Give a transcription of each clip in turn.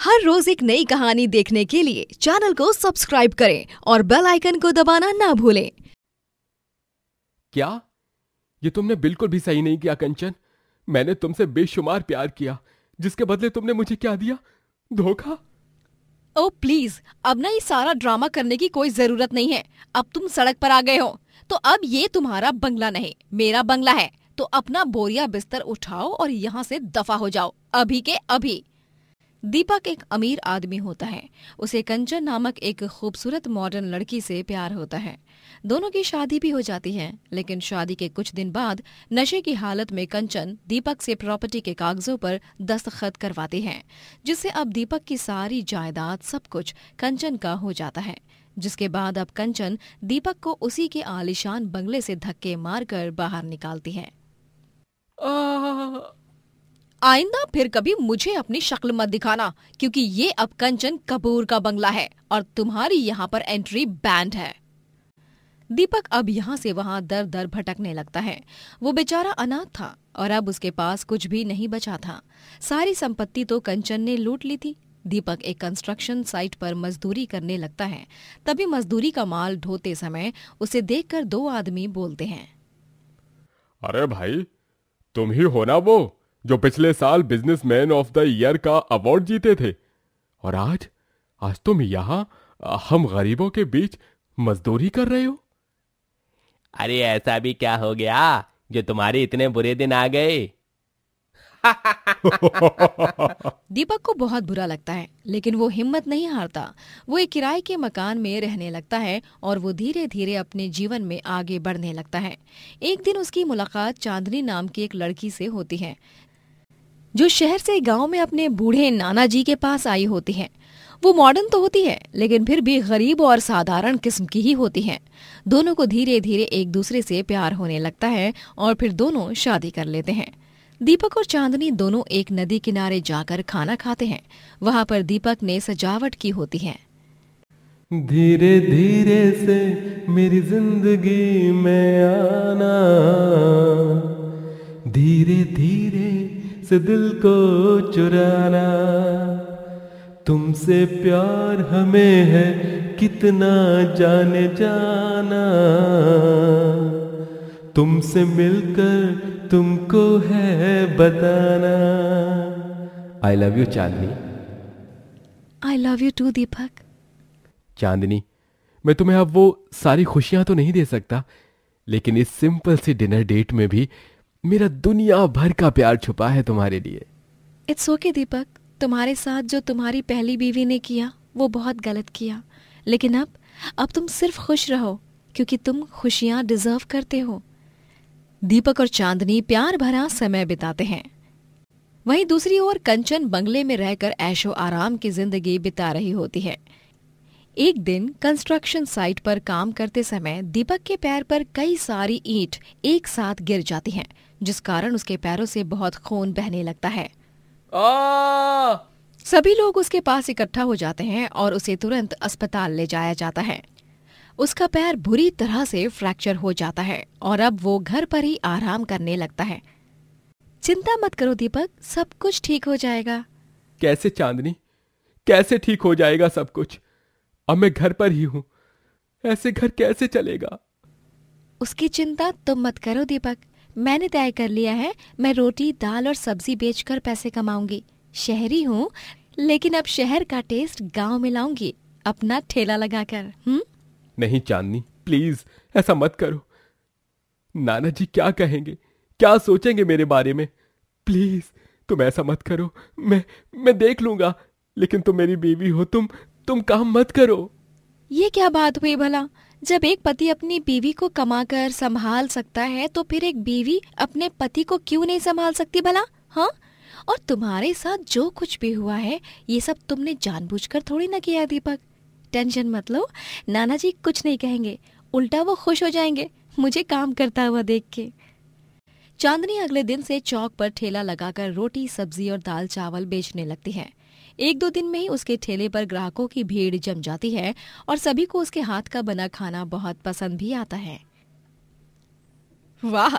हर रोज एक नई कहानी देखने के लिए चैनल को सब्सक्राइब करें और बेल आइकन को दबाना ना भूलें क्या ये तुमने बिल्कुल भी सही नहीं किया कंचन मैंने तुमसे बेशुमार प्यार किया जिसके बदले तुमने मुझे क्या दिया धोखा ओ प्लीज अब ना ये सारा ड्रामा करने की कोई जरूरत नहीं है अब तुम सड़क पर आ गए हो तो अब ये तुम्हारा बंगला नहीं मेरा बंगला है तो अपना बोरिया बिस्तर उठाओ और यहाँ से दफा हो जाओ अभी के अभी दीपक एक अमीर आदमी होता है उसे कंचन नामक एक खूबसूरत मॉडर्न लड़की से प्यार होता है दोनों की शादी भी हो जाती है लेकिन शादी के कुछ दिन बाद नशे की हालत में कंचन दीपक से प्रॉपर्टी के कागजों पर दस्तखत करवाती है जिससे अब दीपक की सारी जायदाद सब कुछ कंचन का हो जाता है जिसके बाद अब कंचन दीपक को उसी के आलिशान बंगले से धक्के मारकर बाहर निकालती है आ... आइंदा फिर कभी मुझे अपनी शक्ल मत दिखाना क्योंकि ये अब कंचन कपूर का बंगला है और तुम्हारी यहाँ पर एंट्री बैंड है दीपक अब यहाँ से वहाँ दर दर भटकने लगता है वो बेचारा अनाथ था और अब उसके पास कुछ भी नहीं बचा था सारी संपत्ति तो कंचन ने लूट ली थी दीपक एक कंस्ट्रक्शन साइट पर मजदूरी करने लगता है तभी मजदूरी का माल ढोते समय उसे देखकर दो आदमी बोलते हैं अरे भाई तुम ही हो ना वो जो पिछले साल बिजनेसमैन ऑफ द ईयर का अवार्ड जीते थे और आज आज तुम यहां हम गरीबों के बीच मजदूरी कर रहे हो अरे ऐसा भी क्या हो गया जो तुम्हारे इतने बुरे दिन आ गए दीपक को बहुत बुरा लगता है लेकिन वो हिम्मत नहीं हारता वो एक किराए के मकान में रहने लगता है और वो धीरे धीरे अपने जीवन में आगे बढ़ने लगता है एक दिन उसकी मुलाकात चांदनी नाम की एक लड़की से होती है जो शहर से गांव में अपने बूढ़े नाना जी के पास आई होती हैं वो मॉडर्न तो होती है लेकिन फिर भी गरीब और साधारण किस्म की ही होती हैं दोनों को धीरे धीरे एक दूसरे से प्यार होने लगता है और फिर दोनों शादी कर लेते हैं दीपक और चांदनी दोनों एक नदी किनारे जाकर खाना खाते हैं वहाँ पर दीपक ने सजावट की होती है धीरे धीरे से मेरी जिंदगी में आना धीरे धीरे से दिल को चुराना तुमसे प्यार हमें है कितना जाने जाना तुमसे मिलकर तुमको है बताना I love you Chandni I love you too Deepak Chandni मैं तुम्हें अब वो सारी खुशियां तो नहीं दे सकता लेकिन इस सिंपल सी डिनर डेट में भी मेरा दुनिया भर का प्यार छुपा है तुम्हारे लिए इट्स ओके okay, दीपक तुम्हारे साथ जो तुम्हारी पहली बीवी ने किया वो बहुत गलत किया लेकिन अब अब तुम सिर्फ खुश रहो क्योंकि तुम खुशियाँ डिजर्व करते हो दीपक और चांदनी प्यार भरा समय बिताते हैं वहीं दूसरी ओर कंचन बंगले में रहकर ऐशो आराम की जिंदगी बिता रही होती है एक दिन कंस्ट्रक्शन साइट पर काम करते समय दीपक के पैर पर कई सारी ईंट एक साथ गिर जाती हैं, जिस कारण उसके पैरों से बहुत खून बहने लगता है सभी लोग उसके पास इकट्ठा हो जाते हैं और उसे तुरंत अस्पताल ले जाया जाता है उसका पैर बुरी तरह से फ्रैक्चर हो जाता है और अब वो घर पर ही आराम करने लगता है चिंता मत करो दीपक सब कुछ ठीक हो जाएगा कैसे चांदनी कैसे ठीक हो जाएगा सब कुछ अब मैं घर पर ही हूं ऐसे घर कैसे चलेगा उसकी चिंता तुम मत करो दीपक मैंने तय कर लिया है मैं रोटी दाल और सब्जी बेचकर पैसे कमाऊंगी शहरी हूँ लेकिन अब शहर का टेस्ट गांव में लाऊंगी अपना ठेला लगाकर हम्म नहीं चांदनी प्लीज ऐसा मत करो नाना जी क्या कहेंगे क्या सोचेंगे मेरे बारे में प्लीज तुम ऐसा मत करो मैं मैं देख लूंगा लेकिन तुम मेरी बीवी हो तुम तुम काम मत करो ये क्या बात हुई भला जब एक पति अपनी बीवी को कमाकर संभाल सकता है तो फिर एक बीवी अपने पति को क्यों नहीं संभाल सकती भला हाँ और तुम्हारे साथ जो कुछ भी हुआ है ये सब तुमने जानबूझकर थोड़ी ना किया दीपक टेंशन मत लो नाना जी कुछ नहीं कहेंगे उल्टा वो खुश हो जाएंगे मुझे काम करता हुआ देख के चांदनी अगले दिन से चौक पर ठेला लगाकर रोटी सब्जी और दाल चावल बेचने लगती है एक दो दिन में ही उसके ठेले पर ग्राहकों की भीड़ जम जाती है और सभी को उसके हाथ का बना खाना बहुत पसंद भी आता है वाह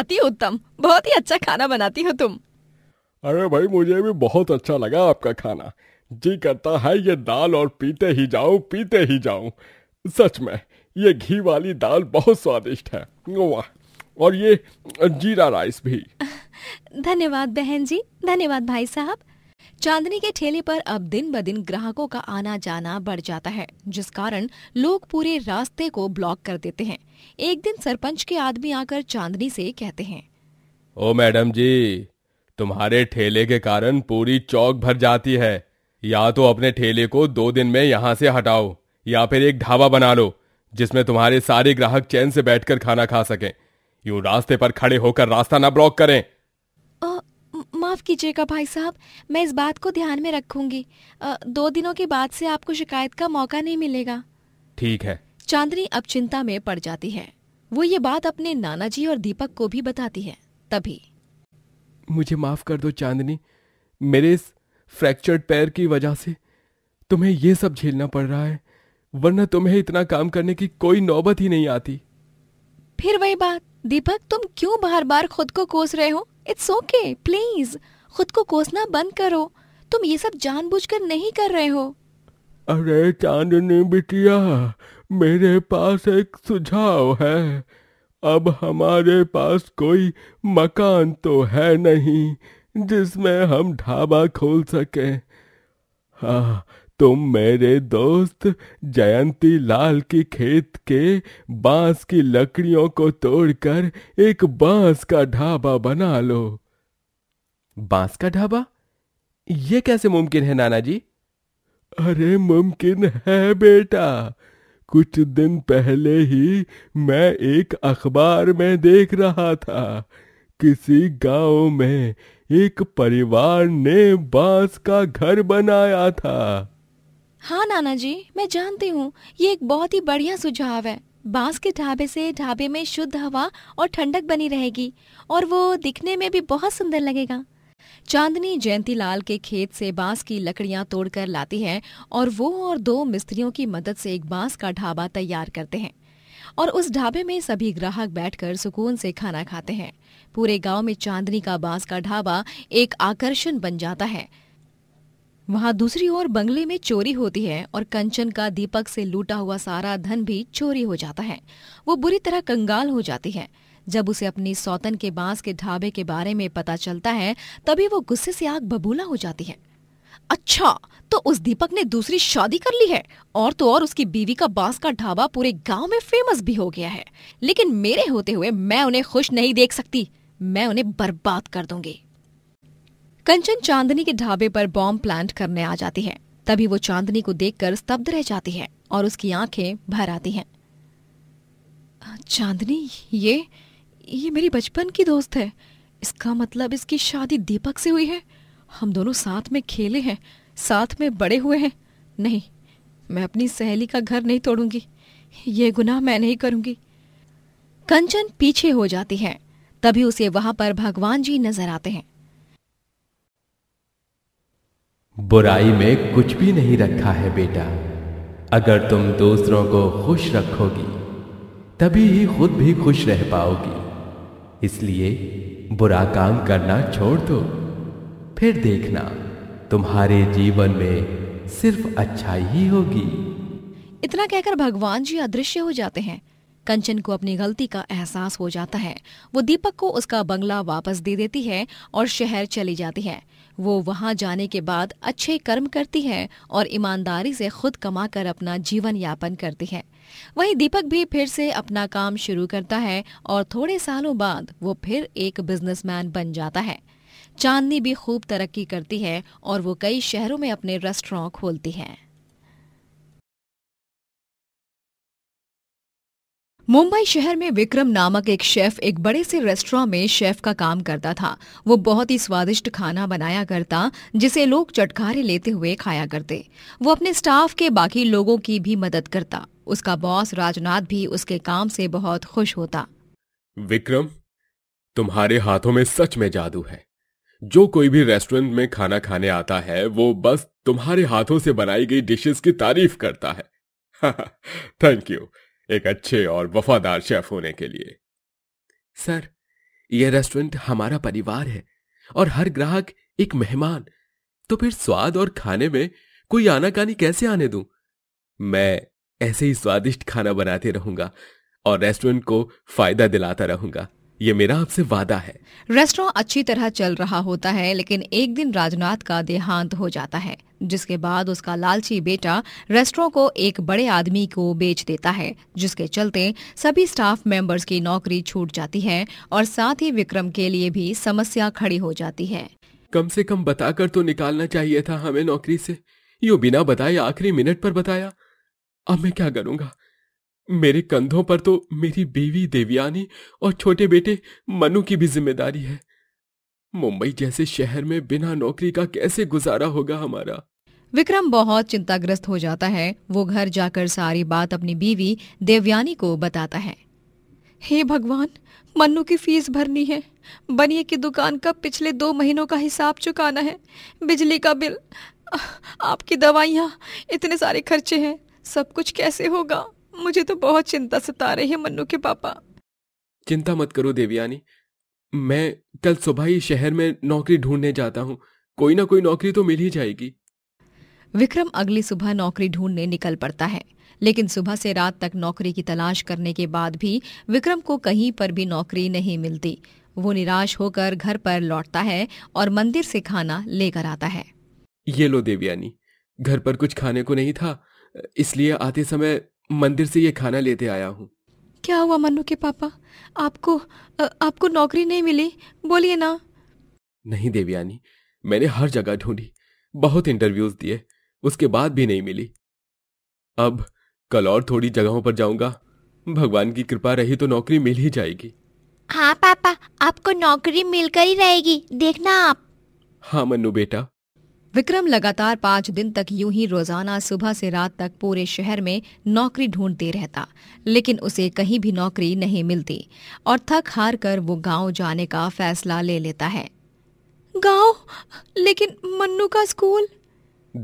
अति उत्तम बहुत ही अच्छा खाना बनाती हो तुम अरे भाई मुझे भी बहुत अच्छा लगा आपका खाना जी करता है ये दाल और पीते ही जाऊं पीते ही जाऊं सच में ये घी वाली दाल बहुत स्वादिष्ट है वाह और ये जीरा राइस भी धन्यवाद बहन जी धन्यवाद भाई साहब चांदनी के ठेले पर अब दिन ब दिन ग्राहकों का आना जाना बढ़ जाता है जिस कारण लोग पूरे रास्ते को ब्लॉक कर देते हैं एक दिन सरपंच के आदमी आकर चांदनी से कहते हैं ओ मैडम जी तुम्हारे ठेले के कारण पूरी चौक भर जाती है या तो अपने ठेले को दो दिन में यहाँ से हटाओ या फिर एक ढाबा बना लो जिसमें तुम्हारे सारे ग्राहक चैन से बैठकर खाना खा सकें यू रास्ते पर खड़े होकर रास्ता ना ब्लॉक करें माफ़ कीजिएगा भाई साहब मैं इस बात को ध्यान में रखूंगी दो दिनों के बाद से आपको शिकायत का मौका नहीं मिलेगा ठीक है चांदनी अब चिंता में पड़ जाती है वो ये बात अपने नाना जी और दीपक को भी बताती है तभी मुझे माफ कर दो चांदनी मेरे इस फ्रैक्चर्ड पैर की वजह से तुम्हें यह सब झेलना पड़ रहा है वरना तुम्हें इतना काम करने की कोई नौबत ही नहीं आती फिर वही बात दीपक तुम क्यों बार बार खुद को कोस रहे हो इट्स ओके प्लीज खुद को कोसना बंद करो तुम ये सब जानबूझकर नहीं कर रहे हो अरे चांदनी बिटिया मेरे पास एक सुझाव है अब हमारे पास कोई मकान तो है नहीं जिसमें हम ढाबा खोल सके हाँ तुम मेरे दोस्त जयंती लाल की खेत के बांस की लकड़ियों को तोड़कर एक बांस का ढाबा बना लो बांस का ढाबा ये कैसे मुमकिन है नाना जी अरे मुमकिन है बेटा कुछ दिन पहले ही मैं एक अखबार में देख रहा था किसी गांव में एक परिवार ने बांस का घर बनाया था हाँ नाना जी मैं जानती हूँ ये एक बहुत ही बढ़िया सुझाव है बांस के ढाबे से ढाबे में शुद्ध हवा और ठंडक बनी रहेगी और वो दिखने में भी बहुत सुंदर लगेगा चांदनी जयंती लाल के खेत से बांस की लकड़ियां तोड़कर लाती है और वो और दो मिस्त्रियों की मदद से एक बांस का ढाबा तैयार करते हैं और उस ढाबे में सभी ग्राहक बैठकर सुकून से खाना खाते हैं पूरे गांव में चांदनी का बांस का ढाबा एक आकर्षण बन जाता है वहाँ दूसरी ओर बंगले में चोरी होती है और कंचन का दीपक से लूटा हुआ सारा धन भी चोरी हो जाता है वो बुरी तरह कंगाल हो जाती है जब उसे अपनी सौतन के बांस के ढाबे के बारे में पता चलता है तभी वो गुस्से से आग बबूला हो जाती है अच्छा तो उस दीपक ने दूसरी शादी कर ली है और तो और उसकी बीवी का बांस का ढाबा पूरे गांव में फेमस भी हो गया है लेकिन मेरे होते हुए मैं उन्हें खुश नहीं देख सकती मैं उन्हें बर्बाद कर दूंगी कंचन चांदनी के ढाबे पर बॉम्ब प्लांट करने आ जाती है तभी वो चांदनी को देखकर स्तब्ध रह जाती है और उसकी आंखें भर आती हैं चांदनी ये ये मेरी बचपन की दोस्त है इसका मतलब इसकी शादी दीपक से हुई है हम दोनों साथ में खेले हैं साथ में बड़े हुए हैं नहीं मैं अपनी सहेली का घर नहीं तोड़ूंगी ये गुनाह मैं नहीं करूंगी कंचन पीछे हो जाती है तभी उसे वहां पर भगवान जी नजर आते हैं बुराई में कुछ भी नहीं रखा है बेटा अगर तुम दूसरों को खुश रखोगी तभी ही खुद भी खुश रह पाओगी इसलिए बुरा काम करना छोड़ दो फिर देखना तुम्हारे जीवन में सिर्फ अच्छाई ही होगी इतना कहकर भगवान जी अदृश्य हो जाते हैं कंचन को अपनी गलती का एहसास हो जाता है वो दीपक को उसका बंगला वापस दे देती है और शहर चली जाती है वो वहाँ जाने के बाद अच्छे कर्म करती है और ईमानदारी से खुद कमा कर अपना जीवन यापन करती है वहीं दीपक भी फिर से अपना काम शुरू करता है और थोड़े सालों बाद वो फिर एक बिजनेसमैन बन जाता है चांदनी भी खूब तरक्की करती है और वो कई शहरों में अपने रेस्टोरेंट खोलती है मुंबई शहर में विक्रम नामक एक शेफ एक बड़े से रेस्टोरेंट में शेफ का काम करता था वो बहुत ही स्वादिष्ट खाना बनाया करता जिसे लोग चटकारे लेते हुए खाया करते वो अपने स्टाफ के बाकी लोगों की भी मदद करता उसका बॉस राजनाथ भी उसके काम से बहुत खुश होता विक्रम तुम्हारे हाथों में सच में जादू है जो कोई भी रेस्टोरेंट में खाना खाने आता है वो बस तुम्हारे हाथों से बनाई गई डिशेस की तारीफ करता है थैंक यू एक अच्छे और वफादार शेफ होने के लिए सर यह रेस्टोरेंट हमारा परिवार है और हर ग्राहक एक मेहमान तो फिर स्वाद और खाने में कोई आनाकानी कैसे आने दूं? मैं ऐसे ही स्वादिष्ट खाना बनाते रहूंगा और रेस्टोरेंट को फायदा दिलाता रहूंगा ये मेरा आपसे वादा है रेस्टोरेंट अच्छी तरह चल रहा होता है लेकिन एक दिन राजनाथ का देहांत हो जाता है जिसके बाद उसका लालची बेटा रेस्टोरेंट को एक बड़े आदमी को बेच देता है जिसके चलते सभी स्टाफ मेंबर्स की नौकरी छूट जाती है और साथ ही विक्रम के लिए भी समस्या खड़ी हो जाती है कम से कम बताकर तो निकालना चाहिए था हमें नौकरी से यू बिना बताए आखिरी मिनट पर बताया अब मैं क्या करूँगा मेरे कंधों पर तो मेरी बीवी देवयानी और छोटे बेटे मनु की भी जिम्मेदारी है मुंबई जैसे शहर में बिना नौकरी का कैसे गुजारा होगा हमारा विक्रम बहुत चिंताग्रस्त हो जाता है वो घर जाकर सारी बात अपनी बीवी देवयानी को बताता है हे भगवान मन्नू की फीस भरनी है बनिए की दुकान का पिछले दो महीनों का हिसाब चुकाना है बिजली का बिल आपकी दवाइयाँ इतने सारे खर्चे हैं सब कुछ कैसे होगा मुझे तो बहुत चिंता सता रही है मन्नू के पापा चिंता मत करो देवयानी मैं कल सुबह ही शहर में नौकरी ढूंढने जाता हूँ कोई ना कोई नौकरी तो मिल ही जाएगी विक्रम अगली सुबह नौकरी ढूंढने निकल पड़ता है लेकिन सुबह से रात तक नौकरी की तलाश करने के बाद भी विक्रम को कहीं पर भी नौकरी नहीं मिलती वो निराश होकर घर पर लौटता है और मंदिर से खाना लेकर आता है ये लो देवयानी घर पर कुछ खाने को नहीं था इसलिए आते समय मंदिर से ये खाना लेते आया हूँ क्या हुआ मनु के पापा आपको आपको नौकरी नहीं मिली बोलिए ना नहीं देवयानी मैंने हर जगह ढूंढी बहुत इंटरव्यूज दिए उसके बाद भी नहीं मिली अब कल और थोड़ी जगहों पर जाऊंगा भगवान की कृपा रही तो नौकरी मिल ही जाएगी हाँ पापा आपको नौकरी मिलकर ही रहेगी देखना आप हाँ मन्नू बेटा विक्रम लगातार पाँच दिन तक यूं ही रोजाना सुबह से रात तक पूरे शहर में नौकरी ढूंढते रहता लेकिन उसे कहीं भी नौकरी नहीं मिलती और थक हार कर वो गांव जाने का फैसला ले लेता है गांव लेकिन मन्नू का स्कूल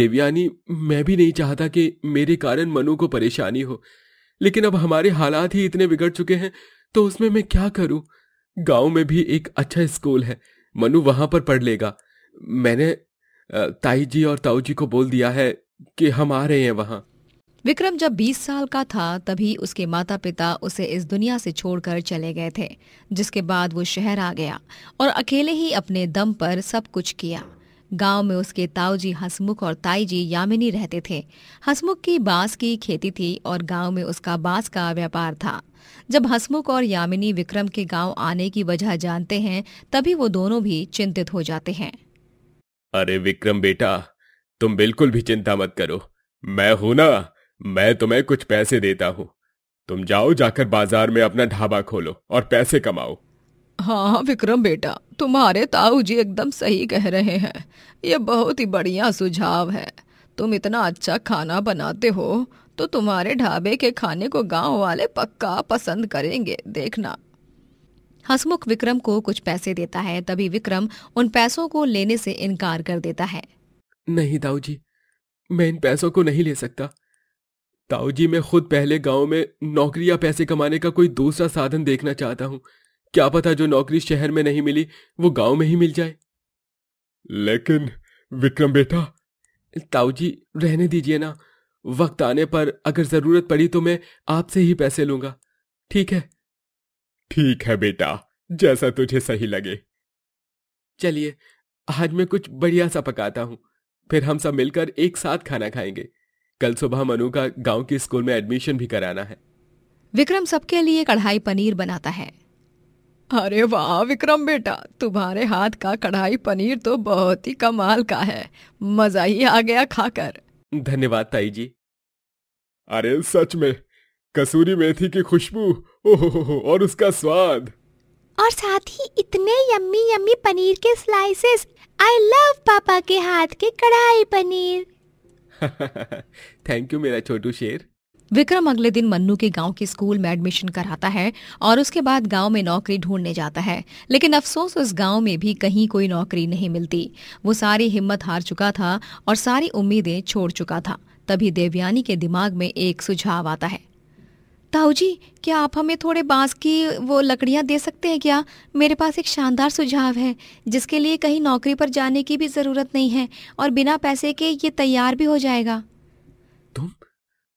देवयानी मैं भी नहीं चाहता कि मेरे कारण मनु को परेशानी हो लेकिन अब हमारे हालात ही इतने बिगड़ चुके हैं तो उसमें मैं क्या करूं गांव में भी एक अच्छा स्कूल है मनु वहां पर पढ़ लेगा मैंने ताई जी और ताऊ जी को बोल दिया है कि हम आ रहे हैं वहाँ विक्रम जब 20 साल का था तभी उसके माता पिता उसे इस दुनिया से छोड़कर चले गए थे जिसके बाद वो शहर आ गया और अकेले ही अपने दम पर सब कुछ किया गांव में उसके ताऊजी हसमुख और ताईजी यामिनी रहते थे हसमुख की बांस की खेती थी और गांव में उसका बांस का व्यापार था जब हसमुख और यामिनी विक्रम के गांव आने की वजह जानते हैं तभी वो दोनों भी चिंतित हो जाते हैं अरे विक्रम बेटा तुम बिल्कुल भी चिंता मत करो मैं हूं ना मैं तुम्हें कुछ पैसे देता हूं तुम जाओ जाकर बाजार में अपना ढाबा खोलो और पैसे कमाओ हाँ विक्रम बेटा तुम्हारे ताऊ जी एकदम सही कह रहे हैं ये बहुत ही बढ़िया सुझाव है तुम इतना अच्छा खाना बनाते हो तो तुम्हारे ढाबे के खाने को गांव वाले पक्का पसंद करेंगे देखना हसमुख विक्रम को कुछ पैसे देता है तभी विक्रम उन पैसों को लेने से इनकार कर देता है नहीं दाऊ जी मैं इन पैसों को नहीं ले सकता ताऊ जी मैं खुद पहले गांव में नौकरी या पैसे कमाने का कोई दूसरा साधन देखना चाहता हूँ क्या पता जो नौकरी शहर में नहीं मिली वो गांव में ही मिल जाए लेकिन विक्रम बेटा ताऊ जी रहने दीजिए ना वक्त आने पर अगर जरूरत पड़ी तो मैं आपसे ही पैसे लूंगा ठीक है ठीक है बेटा जैसा तुझे सही लगे चलिए आज मैं कुछ बढ़िया सा पकाता हूँ फिर हम सब मिलकर एक साथ खाना खाएंगे कल सुबह मनु का गांव के स्कूल में एडमिशन भी कराना है विक्रम सबके लिए कढ़ाई पनीर बनाता है अरे वाह विक्रम बेटा तुम्हारे हाथ का कढ़ाई पनीर तो बहुत ही कमाल का है मजा ही आ गया खाकर धन्यवाद ताई जी अरे सच में कसूरी मेथी की खुशबू और उसका स्वाद और साथ ही इतने यम्मी यम्मी पनीर के स्लाइसेस आई लव पापा के हाथ के कढ़ाई पनीर थैंक यू मेरा छोटू शेर विक्रम अगले दिन मन्नू के गांव के स्कूल में एडमिशन कराता है और उसके बाद गांव में नौकरी ढूंढने जाता है लेकिन अफसोस उस गांव में भी कहीं कोई नौकरी नहीं मिलती वो सारी हिम्मत हार चुका था और सारी उम्मीदें छोड़ चुका था तभी देवयानी के दिमाग में एक सुझाव आता है ताऊ जी क्या आप हमें थोड़े बांस की वो लकड़ियाँ दे सकते हैं क्या मेरे पास एक शानदार सुझाव है जिसके लिए कहीं नौकरी पर जाने की भी ज़रूरत नहीं है और बिना पैसे के ये तैयार भी हो जाएगा तुम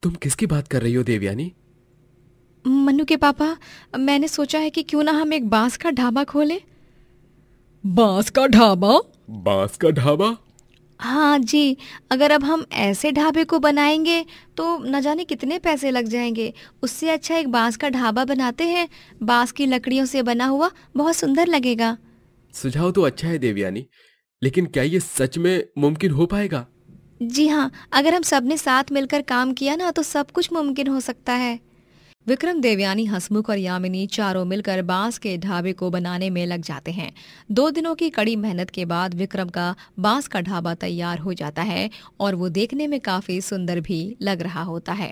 तुम किसकी बात कर रही हो देवयानी मनु के पापा मैंने सोचा है कि क्यों ना हम एक बांस का ढाबा खोले बांस का ढाबा बांस का ढाबा हाँ जी अगर अब हम ऐसे ढाबे को बनाएंगे तो न जाने कितने पैसे लग जाएंगे उससे अच्छा एक बांस का ढाबा बनाते हैं बांस की लकड़ियों से बना हुआ बहुत सुंदर लगेगा सुझाव तो अच्छा है देवयानी लेकिन क्या ये सच में मुमकिन हो पाएगा जी हाँ अगर हम सबने साथ मिलकर काम किया ना तो सब कुछ मुमकिन हो सकता है विक्रम देवयानी हसमुख और यामिनी चारों मिलकर बांस के ढाबे को बनाने में लग जाते हैं दो दिनों की कड़ी मेहनत के बाद विक्रम का बांस का ढाबा तैयार हो जाता है और वो देखने में काफी सुंदर भी लग रहा होता है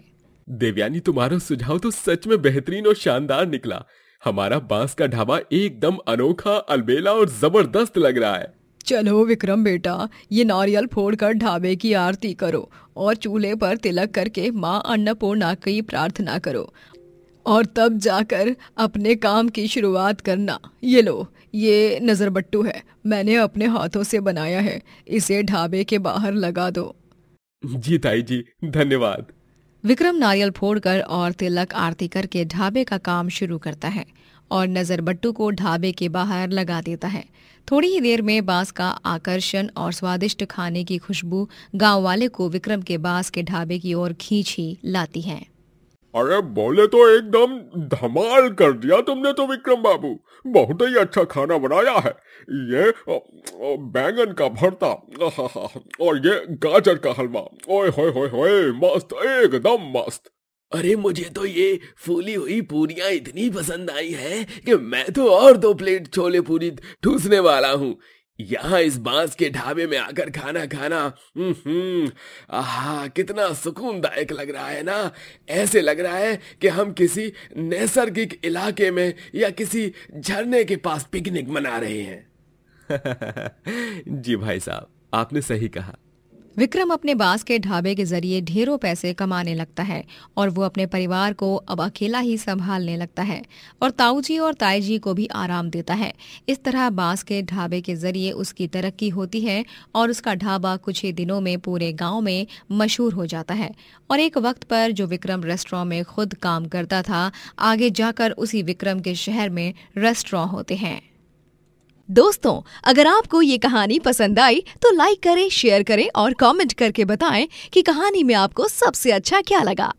देवयानी तुम्हारा सुझाव तो सच में बेहतरीन और शानदार निकला हमारा बांस का ढाबा एकदम अनोखा अलबेला और जबरदस्त लग रहा है चलो विक्रम बेटा ये नारियल फोड़कर ढाबे की आरती करो और चूल्हे पर तिलक करके माँ अन्नपूर्णा की प्रार्थना करो और तब जाकर अपने काम की शुरुआत करना ये लो ये नज़रबट्टू है मैंने अपने हाथों से बनाया है इसे ढाबे के बाहर लगा दो जी ताई जी धन्यवाद विक्रम नारियल फोड़कर और तिलक आरती करके ढाबे का काम शुरू करता है और नज़रबट्टू को ढाबे के बाहर लगा देता है थोड़ी ही देर में बांस का आकर्षण और स्वादिष्ट खाने की खुशबू गांव वाले को विक्रम के बांस के ढाबे की ओर खींच ही लाती है अरे बोले तो एकदम धमाल कर दिया तुमने तो विक्रम बाबू बहुत ही अच्छा खाना बनाया है ये बैंगन का भरता और ये गाजर का हलवा ओए होए होए होए मस्त एकदम मस्त अरे मुझे तो ये फूली हुई पूरियां इतनी पसंद आई है कि मैं तो और दो प्लेट छोले पूरी ठूसने वाला हूँ यहाँ इस बांस के ढाबे में आकर खाना खाना हम्म आहा कितना सुकूनदायक लग रहा है ना ऐसे लग रहा है कि हम किसी नैसर्गिक इलाके में या किसी झरने के पास पिकनिक मना रहे हैं जी भाई साहब आपने सही कहा विक्रम अपने बास के ढाबे के जरिए ढेरों पैसे कमाने लगता है और वो अपने परिवार को अब अकेला ही संभालने लगता है और ताऊजी और ताईजी को भी आराम देता है इस तरह बास के ढाबे के जरिए उसकी तरक्की होती है और उसका ढाबा कुछ ही दिनों में पूरे गांव में मशहूर हो जाता है और एक वक्त पर जो विक्रम रेस्ट्रां में खुद काम करता था आगे जाकर उसी विक्रम के शहर में रेस्ट्रां होते हैं दोस्तों अगर आपको ये कहानी पसंद आई तो लाइक करें शेयर करें और कमेंट करके बताएं कि कहानी में आपको सबसे अच्छा क्या लगा